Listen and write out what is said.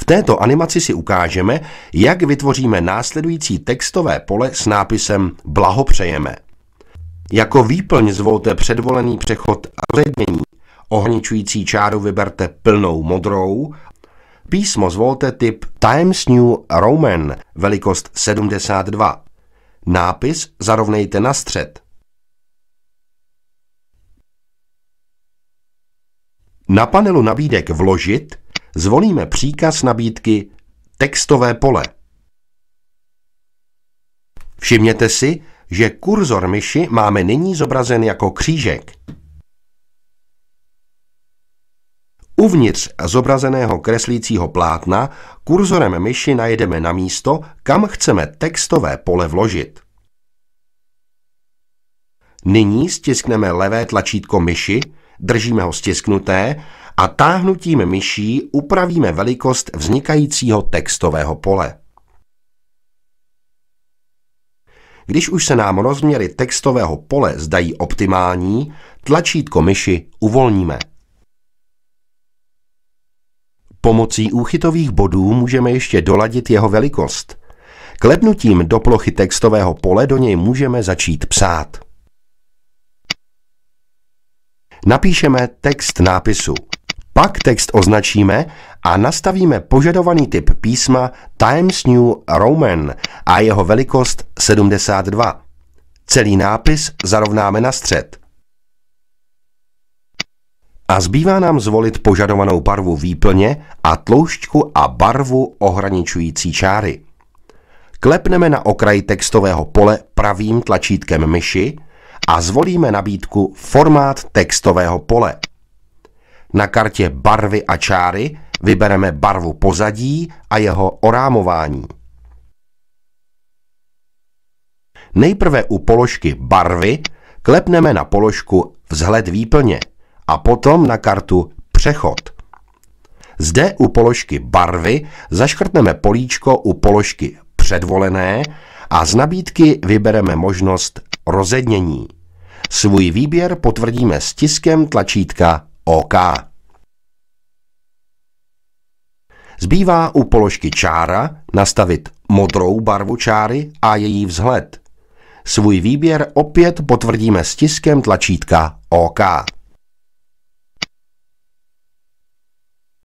V této animaci si ukážeme, jak vytvoříme následující textové pole s nápisem Blahopřejeme. Jako výplň zvolte předvolený přechod a ředění, Ohničující čáru vyberte plnou modrou, písmo zvolte typ Times New Roman, velikost 72. Nápis zarovnejte na střed. Na panelu nabídek Vložit zvolíme příkaz nabídky textové pole. Všimněte si, že kurzor myši máme nyní zobrazen jako křížek. Uvnitř zobrazeného kreslícího plátna kurzorem myši najedeme na místo, kam chceme textové pole vložit. Nyní stiskneme levé tlačítko myši, držíme ho stisknuté a táhnutím myší upravíme velikost vznikajícího textového pole. Když už se nám rozměry textového pole zdají optimální, tlačítko myši uvolníme. Pomocí úchytových bodů můžeme ještě doladit jeho velikost. Klepnutím do plochy textového pole do něj můžeme začít psát. Napíšeme text nápisu. Pak text označíme a nastavíme požadovaný typ písma Times New Roman a jeho velikost 72. Celý nápis zarovnáme na střed. A zbývá nám zvolit požadovanou barvu výplně a tloušťku a barvu ohraničující čáry. Klepneme na okraj textového pole pravým tlačítkem myši a zvolíme nabídku Formát textového pole. Na kartě barvy a čáry vybereme barvu pozadí a jeho orámování. Nejprve u položky barvy klepneme na položku vzhled výplně a potom na kartu přechod. Zde u položky barvy zaškrtneme políčko u položky předvolené a z nabídky vybereme možnost rozednění. Svůj výběr potvrdíme stiskem tlačítka OK. Zbývá u položky čára nastavit modrou barvu čáry a její vzhled. Svůj výběr opět potvrdíme stiskem tlačítka OK.